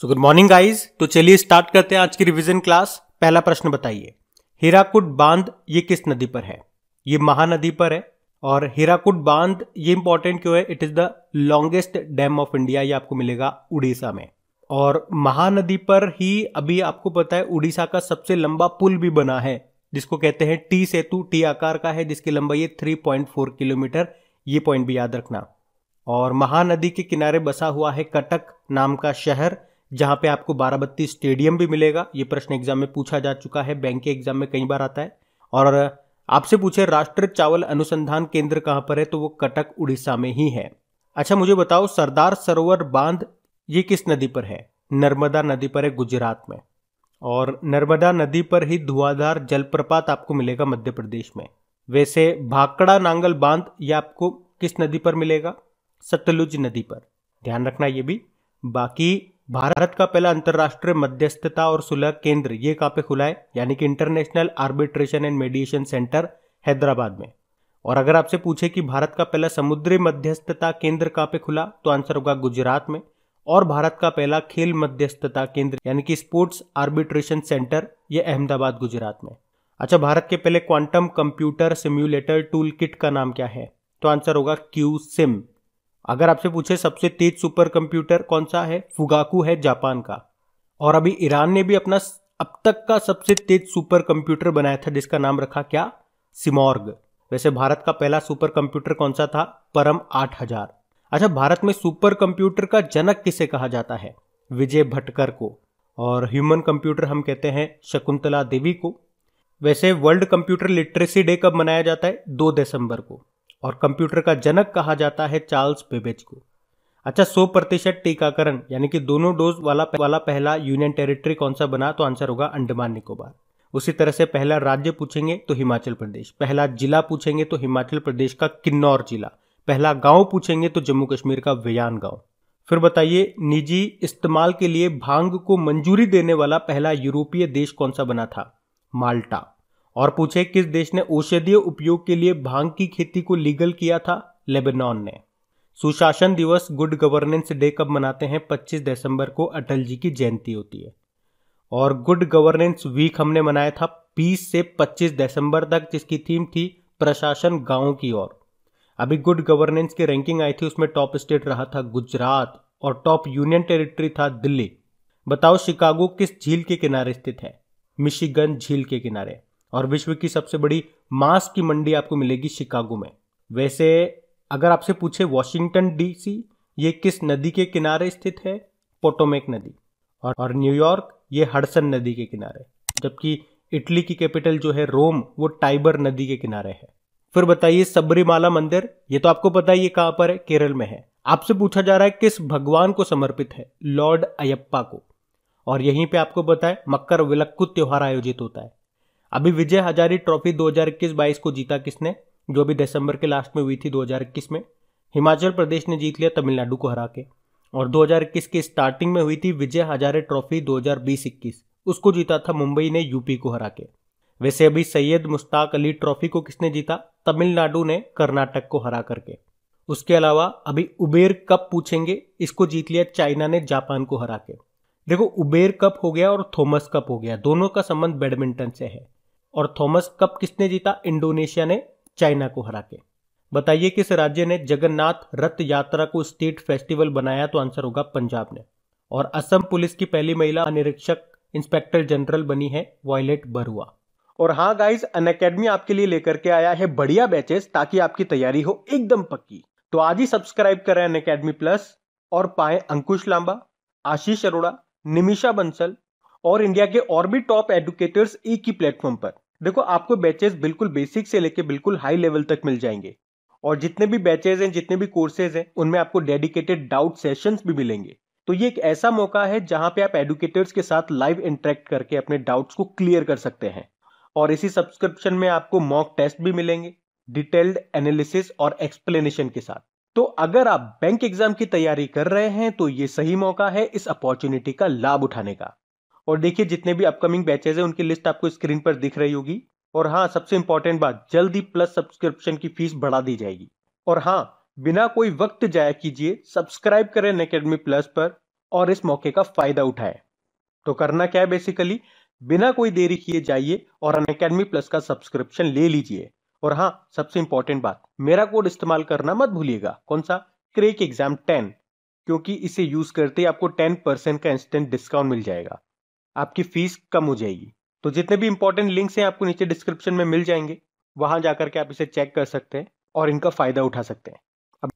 so good morning guys तो चलिए start करते हैं आज की रिवीजन क्लास पहला प्रश्न बताइए हीराकुट बांध ये किस नदी पर है ये महानदी पर है और हीराकुट बांध ये इंपॉर्टेंट क्यों है it is the longest dam of India ये आपको मिलेगा उड़ीसा में और महानदी पर ही अभी आपको पता है उड़ीसा का सबसे लंबा पुल भी बना है जिसको कहते हैं टी सेतु टी आकार का है जिसकी लंबाई है फोर किलोमीटर ये पॉइंट भी याद रखना और महानदी के किनारे बसा हुआ है कटक नाम का शहर जहां पे आपको बाराबत्ती स्टेडियम भी मिलेगा ये प्रश्न एग्जाम में पूछा जा चुका है बैंक के एग्जाम में कई बार आता है और आपसे पूछे राष्ट्रीय चावल अनुसंधान केंद्र कहां पर है तो वो कटक उड़ीसा में ही है अच्छा मुझे बताओ सरदार सरोवर बांध ये किस नदी पर है नर्मदा नदी पर है गुजरात में और नर्मदा नदी पर ही धुआधार जलप्रपात आपको मिलेगा मध्य प्रदेश में वैसे भाकड़ा नांगल बांध ये आपको किस नदी पर मिलेगा सतलुज नदी पर ध्यान रखना ये भी बाकी भारत का पहला अंतर्राष्ट्रीय मध्यस्थता और सुलह केंद्र ये कहाँ पे खुला है यानी कि international arbitration and mediation centre Hyderabad में और अगर आपसे पूछे कि भारत का पहला समुद्री मध्यस्थता केंद्र कहाँ पे खुला तो आंसर होगा गुजरात में और भारत का पहला खेल मध्यस्थता केंद्र यानी कि स्पोर्ट्स आर्बिट्रेशन सेंटर ये अहमदाबाद गुजरात में अच्छा भारत के पहले quantum computer simulator tool kit का नाम क्या है तो आंसर होगा क्यू सिम अगर आपसे पूछे सबसे तेज सुपर कंप्यूटर कौन सा है फुगाकू है जापान का और अभी ईरान ने भी अपना अब तक का सबसे तेज सुपर कंप्यूटर बनाया था जिसका नाम रखा क्या सिमोर्ग वैसे भारत का पहला सुपर कंप्यूटर कौन सा था परम आठ हजार अच्छा भारत में सुपर कंप्यूटर का जनक किसे कहा जाता है विजय भटकर को और ह्यूमन कंप्यूटर हम कहते हैं शकुंतला देवी को वैसे वर्ल्ड कंप्यूटर लिटरेसी डे कब मनाया जाता है दो दिसंबर को और कंप्यूटर का जनक कहा जाता है चार्ल्स बेबेज को अच्छा 100 प्रतिशत टीकाकरण यानी कि दोनों डोज वाला वाला पहला यूनियन टेरिटरी कौन सा बना तो आंसर होगा अंडमान निकोबार उसी तरह से पहला राज्य पूछेंगे तो हिमाचल प्रदेश पहला जिला पूछेंगे तो हिमाचल प्रदेश का किन्नौर जिला पहला गांव पूछेंगे तो जम्मू कश्मीर का वियान गांव फिर बताइए निजी इस्तेमाल के लिए भांग को मंजूरी देने वाला पहला यूरोपीय देश कौन सा बना था माल्टा और पूछे किस देश ने औषधीय उपयोग के लिए भांग की खेती को लीगल किया था लेबनान ने सुशासन दिवस गुड गवर्नेंस डे कब मनाते हैं 25 दिसंबर को अटल जी की जयंती होती है और गुड गवर्नेंस वीक हमने मनाया था 20 से 25 दिसंबर तक जिसकी थीम थी प्रशासन गांवों की ओर अभी गुड गवर्नेंस की रैंकिंग आई थी उसमें टॉप स्टेट रहा था गुजरात और टॉप यूनियन टेरिटरी था दिल्ली बताओ शिकागो किस झील के किनारे स्थित है मिशिगन झील के किनारे और विश्व की सबसे बड़ी मांस की मंडी आपको मिलेगी शिकागो में वैसे अगर आपसे पूछे वॉशिंगटन डीसी ये किस नदी के किनारे स्थित है पोटोमेक नदी और, और न्यूयॉर्क ये हडसन नदी के किनारे जबकि इटली की कैपिटल जो है रोम वो टाइबर नदी के किनारे है फिर बताइए सबरीमाला मंदिर ये तो आपको पता ही ये कहाँ पर है केरल में है आपसे पूछा जा रहा है किस भगवान को समर्पित है लॉर्ड अयप्पा को और यहीं पे आपको बताए है मकर विलक्कु त्योहार आयोजित होता है अभी विजय हजारी ट्रॉफी 2021-22 को जीता किसने जो अभी दिसंबर के लास्ट में हुई थी 2021 में हिमाचल प्रदेश ने जीत लिया तमिलनाडु को हरा के और 2021 की स्टार्टिंग में हुई थी विजय हजारे ट्रॉफी 2020-21 उसको जीता था मुंबई ने यूपी को हरा के वैसे अभी सैयद मुश्ताक अली ट्रॉफी को किसने जीता तमिलनाडु ने कर्नाटक को हरा करके उसके अलावा अभी उबेर कप पूछेंगे इसको जीत लिया चाइना ने जापान को हरा के देखो उबेर कप हो गया और थोमस कप हो गया दोनों का संबंध बैडमिंटन से है और थॉमस कप किसने जीता इंडोनेशिया ने चाइना को हरा के बताइए किस राज्य ने जगन्नाथ रथ यात्रा को स्टेट फेस्टिवल बनाया तो आंसर होगा पंजाब ने और असम पुलिस की पहली महिला निरीक्षक इंस्पेक्टर जनरल बनी है वॉयलेट बरुआ और हाँ गाइज अन अकेडमी आपके लिए लेकर के आया है बढ़िया बैचेस ताकि आपकी तैयारी हो एकदम पक्की तो आज ही सब्सक्राइब करें अन अकेडमी प्लस और पाए अंकुश लांबा आशीष अरोड़ा निमिषा बंसल और इंडिया के और भी टॉप एडुकेटर्स एक ही प्लेटफॉर्म पर देखो आपको बैचेस बिल्कुल बेसिक से लेके बिल्कुल हाई लेवल तक मिल जाएंगे और जितने भी बैचेज हैं जितने भी कोर्सेज हैं उनमें आपको डेडिकेटेड डाउट सेशंस भी मिलेंगे तो ये एक ऐसा मौका है जहां पे आप एडुकेटर्स के साथ लाइव इंटरेक्ट करके अपने डाउट्स को क्लियर कर सकते हैं और इसी सब्सक्रिप्शन में आपको मॉक टेस्ट भी मिलेंगे डिटेल्ड एनालिसिस और एक्सप्लेनेशन के साथ तो अगर आप बैंक एग्जाम की तैयारी कर रहे हैं तो ये सही मौका है इस अपॉर्चुनिटी का लाभ उठाने का और देखिए जितने भी अपकमिंग बैचेज हैं उनकी लिस्ट आपको स्क्रीन पर दिख रही होगी और हाँ सबसे इंपॉर्टेंट बात जल्दी प्लस सब्सक्रिप्शन की फीस बढ़ा दी जाएगी और हाँ बिना कोई वक्त जाया कीजिए सब्सक्राइब करें अकेडमी प्लस पर और इस मौके का फायदा उठाएं तो करना क्या है बेसिकली बिना कोई देरी किए जाइए और अनकेडमी प्लस का सब्सक्रिप्शन ले लीजिए और हाँ सबसे इंपॉर्टेंट बात मेरा कोड इस्तेमाल करना मत भूलिएगा कौन सा क्रेक एग्जाम टेन क्योंकि इसे यूज करते ही आपको टेन परसेंट का इंस्टेंट डिस्काउंट मिल जाएगा आपकी फीस कम हो जाएगी तो जितने भी इंपॉर्टेंट लिंक्स हैं आपको नीचे डिस्क्रिप्शन में मिल जाएंगे वहां जाकर के आप इसे चेक कर सकते हैं और इनका फ़ायदा उठा सकते हैं अब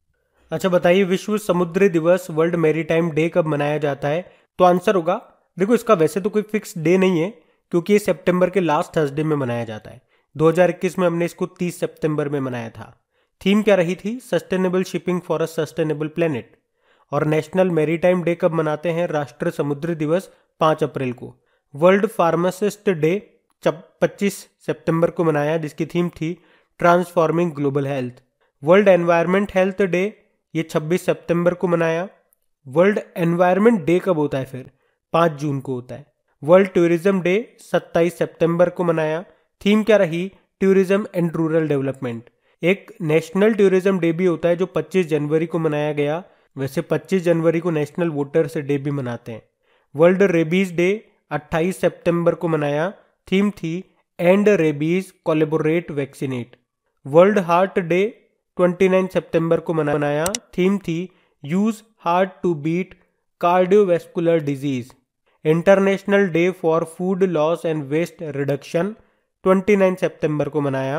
अच्छा बताइए विश्व समुद्र दिवस वर्ल्ड मेरी डे कब मनाया जाता है तो आंसर होगा देखो इसका वैसे तो कोई फिक्स डे नहीं है क्योंकि ये सितंबर के लास्ट थर्सडे में मनाया जाता है 2021 में हमने इसको 30 सितंबर में मनाया था थीम क्या रही थी sustainable shipping for a sustainable planet और नेशनल मेरी डे कब मनाते हैं राष्ट्र समुद्र दिवस पाँच अप्रैल को वर्ल्ड फार्मासिस्ट डे पच्चीस सितंबर को मनाया जिसकी थीम थी transforming global health world environment health day ये 26 सितंबर को मनाया वर्ल्ड एनवायरनमेंट डे कब होता है फिर 5 जून को होता है वर्ल्ड टूरिज्म डे 27 सितंबर को मनाया थीम क्या रही टूरिज्म एंड रूरल डेवलपमेंट एक नेशनल टूरिज्म डे भी होता है जो 25 जनवरी को मनाया गया वैसे 25 जनवरी को नेशनल वोटर्स डे भी मनाते हैं वर्ल्ड रेबीज डे 28 सितंबर को मनाया थीम थी end rabies collaborate vaccinate world heart day 29 सितंबर को मनाया थीम थी use heart to beat cardiovascular disease international day for food loss and waste reduction 29 सितंबर को मनाया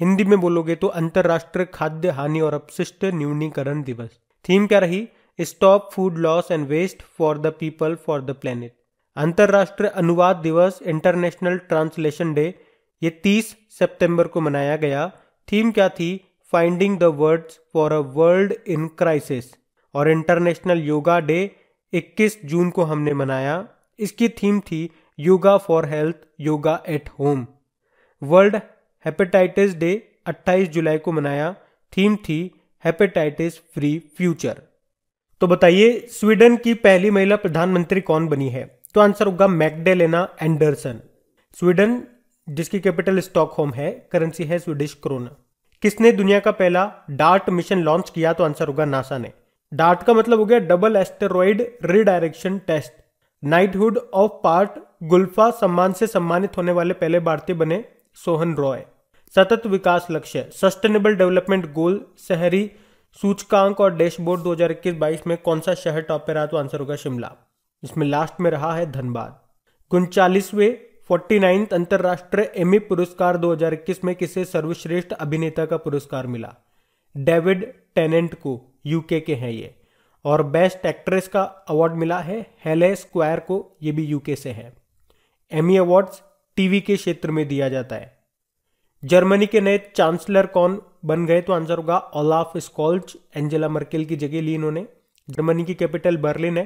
हिंदी में बोलोगे तो अंतर्राष्ट्रीय खाद्य हानि और अपशिष्ट न्यूनीकरण दिवस थीम क्या रही stop food loss and waste for the people for the planet अंतर्राष्ट्रीय अनुवाद दिवस इंटरनेशनल ट्रांसलेशन डे ये 30 सितंबर को मनाया गया थीम क्या थी finding the words for a world in crisis और इंटरनेशनल योगा डे 21 जून को हमने मनाया इसकी थीम थी yoga for health yoga at home world hepatitis day 28 जुलाई को मनाया थीम थी हेपेटाइटिस फ्री फ्यूचर तो बताइए स्वीडन की पहली महिला प्रधानमंत्री कौन बनी है तो आंसर होगा मैकडेलेना एंडरसन स्वीडन जिसकी कैपिटल स्टॉकहोम है करेंसी है स्वीडिश क्रोना किसने दुनिया का पहला डार्ट मिशन लॉन्च किया तो आंसर होगा नासा ने डार्ट का मतलब हो गया double asteroid redirection test knighthood of पार्ट गुल्फा सम्मान से सम्मानित होने वाले पहले भारतीय बने सोहन रॉय सतत विकास लक्ष्य सस्टेनेबल डेवलपमेंट गोल शहरी सूचकांक और डैशबोर्ड 2021-22 में कौन सा शहर टॉप पे रहा तो आंसर होगा शिमला इसमें लास्ट में रहा है धनबाद उनचालीसवें फोर्टी नाइन्थ अंतर्राष्ट्रीय एमी पुरस्कार 2021 में किसे सर्वश्रेष्ठ अभिनेता का पुरस्कार मिला डेविड टेनेंट को यूके के हैं ये और बेस्ट एक्ट्रेस का अवार्ड मिला है हेले स्क्वायर को ये भी यूके से है एमी अवार्ड्स टीवी के क्षेत्र में दिया जाता है जर्मनी के नए चांसलर कौन बन गए तो आंसर होगा ओलाफ स्कॉल्च एंजेला मर्केल की जगह ली इन्होंने जर्मनी की कैपिटल बर्लिन है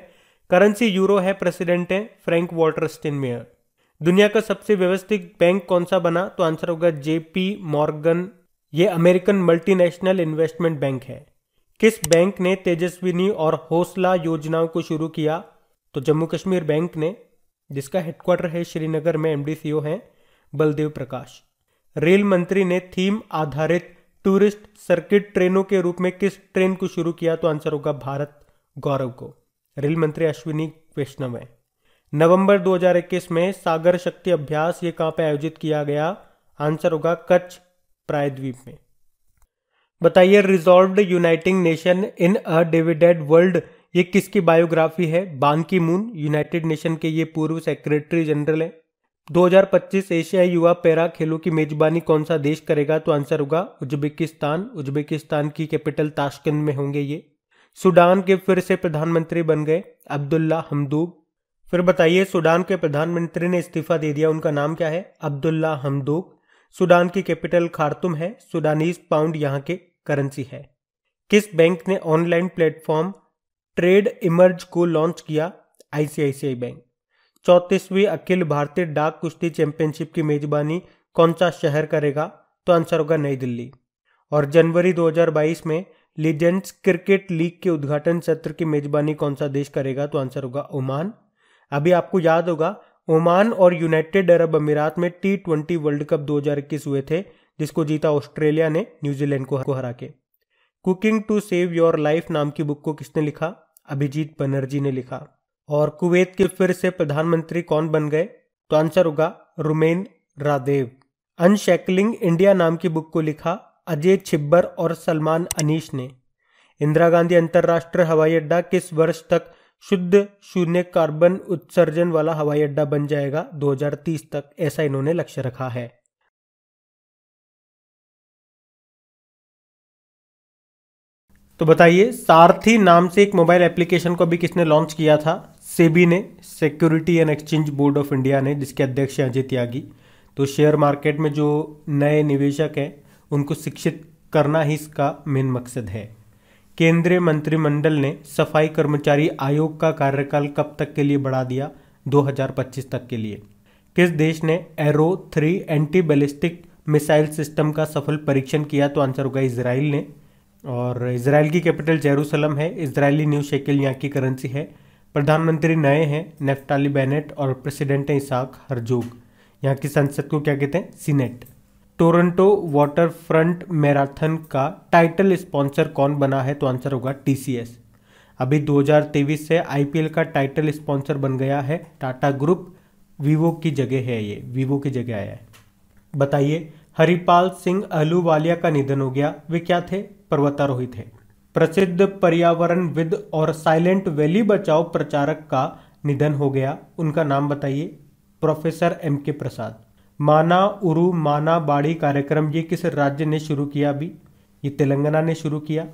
करेंसी यूरो है प्रेसिडेंट है फ्रैंक वॉल्टर स्टिनमेयर दुनिया का सबसे व्यवस्थित बैंक कौन सा बना तो आंसर होगा जेपी मॉर्गन ये अमेरिकन मल्टीनेशनल इन्वेस्टमेंट बैंक है किस बैंक ने तेजस्विनी और हौसला योजनाओं को शुरू किया तो जम्मू कश्मीर बैंक ने जिसका हेडक्वार्टर है श्रीनगर में एमडीसीओ है बलदेव प्रकाश रेल मंत्री ने थीम आधारित टूरिस्ट सर्किट ट्रेनों के रूप में किस ट्रेन को शुरू किया तो आंसर होगा भारत गौरव को रेल मंत्री अश्विनी वैष्णव है नवंबर 2021 में सागर शक्ति अभ्यास ये कहां पर आयोजित किया गया आंसर होगा कच्छ प्रायद्वीप में बताइए resolve uniting nation in a divided world ये किसकी बायोग्राफी है बानकी मून यूनाइटेड नेशन के ये पूर्व सेक्रेटरी जनरल हैं 2025 एशियाई युवा पैरा खेलों की मेजबानी कौन सा देश करेगा तो आंसर होगा उज्बेकिस्तान उज्बेकिस्तान की कैपिटल ताशकंद में होंगे ये सूडान के फिर से प्रधानमंत्री बन गए अब्दुल्ला हमदूब फिर बताइए सूडान के प्रधानमंत्री ने इस्तीफा दे दिया उनका नाम क्या है अब्दुल्ला हमदूब सूडान की कैपिटल खारतुम है सूडानीज पाउंड यहाँ के करेंसी है किस बैंक ने ऑनलाइन प्लेटफॉर्म ट्रेड इमर्ज को लॉन्च किया आईसीआईसीआई बैंक चौंतीसवीं अखिल भारतीय डाक कुश्ती चैंपियनशिप की मेजबानी कौन सा शहर करेगा तो आंसर होगा नई दिल्ली और जनवरी 2022 में लीजेंड्स क्रिकेट लीग के उद्घाटन सत्र की मेजबानी कौन सा देश करेगा तो आंसर होगा ओमान अभी आपको याद होगा ओमान और यूनाइटेड अरब अमीरात में टी ट्वेंटी वर्ल्ड कप 2021 हुए थे जिसको जीता ऑस्ट्रेलिया ने न्यूजीलैंड को हरा के cooking to save your life नाम की बुक को किसने लिखा अभिजीत बनर्जी ने लिखा और कुवैत के फिर से प्रधानमंत्री कौन बन गए तो आंसर होगा रुमेन रादेव अनशैकलिंग इंडिया नाम की बुक को लिखा अजय छिब्बर और सलमान अनीश ने इंदिरा गांधी अंतर्राष्ट्रीय हवाई अड्डा किस वर्ष तक शुद्ध शून्य कार्बन उत्सर्जन वाला हवाई अड्डा बन जाएगा 2030 तक ऐसा इन्होंने लक्ष्य रखा है तो बताइए सारथी नाम से एक मोबाइल एप्लीकेशन को अभी किसने लॉन्च किया था सेबी ने security and exchange board of India ने जिसके अध्यक्ष हैं अजय त्यागी तो शेयर मार्केट में जो नए निवेशक हैं उनको शिक्षित करना ही इसका मेन मकसद है केंद्रीय मंत्रिमंडल ने सफाई कर्मचारी आयोग का कार्यकाल कब तक के लिए बढ़ा दिया 2025 तक के लिए किस देश ने Arrow three anti ballistic missile system का सफल परीक्षण किया तो आंसर होगा इसराइल ने और इसराइल की कैपिटल जेरूसलम है इसराइली न्यू शेकिल यहाँ की करेंसी है प्रधानमंत्री नए हैं नेफ्टाली बेनेट और प्रेसिडेंट हैं इसाक हरजोग यहाँ की संसद को क्या कहते हैं सीनेट टोरंटो वाटर फ्रंट मैराथन का टाइटल स्पॉन्सर कौन बना है तो आंसर होगा टीसीएस अभी 2023 से आईपीएल का टाइटल स्पॉन्सर बन गया है टाटा ग्रुप वीवो की जगह है ये वीवो की जगह आया है बताइए हरिपाल सिंह अहलूवालिया का निधन हो गया वे क्या थे पर्वतारोही थे प्रसिद्ध पर्यावरण विद और साइलेंट वैली बचाओ प्रचारक का निधन हो गया उनका नाम बताइए प्रोफेसर एम के प्रसाद माना उरु माना बाड़ी कार्यक्रम ये किस राज्य ने शुरू किया अभी ये तेलंगाना ने शुरू किया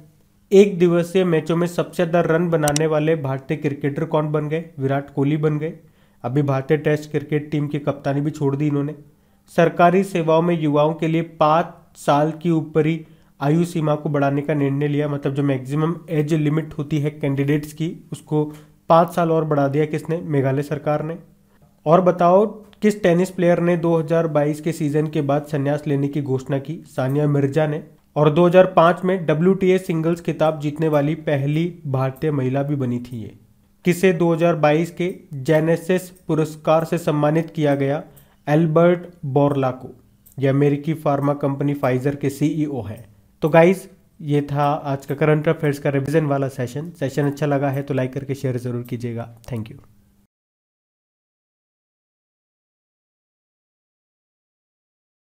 एक दिवसीय मैचों में सबसे ज़्यादा रन बनाने वाले भारतीय क्रिकेटर कौन बन गए विराट कोहली बन गए अभी भारतीय टेस्ट क्रिकेट टीम की कप्तानी भी छोड़ दी इन्होंने सरकारी सेवाओं में युवाओं के लिए पाँच साल की ऊपरी आयु सीमा को बढ़ाने का निर्णय लिया मतलब जो मैक्सिमम एज लिमिट होती है कैंडिडेट्स की उसको पाँच साल और बढ़ा दिया किसने मेघालय सरकार ने और बताओ किस टेनिस प्लेयर ने 2022 के सीजन के बाद संन्यास लेने की घोषणा की सानिया मिर्जा ने और 2005 में डब्ल्यू सिंगल्स खिताब जीतने वाली पहली भारतीय महिला भी बनी थी ये किसे 2022 के जेनेसिस पुरस्कार से सम्मानित किया गया एल्बर्ट बोरला को यह अमेरिकी फार्मा कंपनी फाइजर के सीईओ e हैं तो गाइज़ ये था आज का करंट अफेयर्स का रिविजन वाला सेशन सेशन अच्छा लगा है तो लाइक करके शेयर ज़रूर कीजिएगा थैंक यू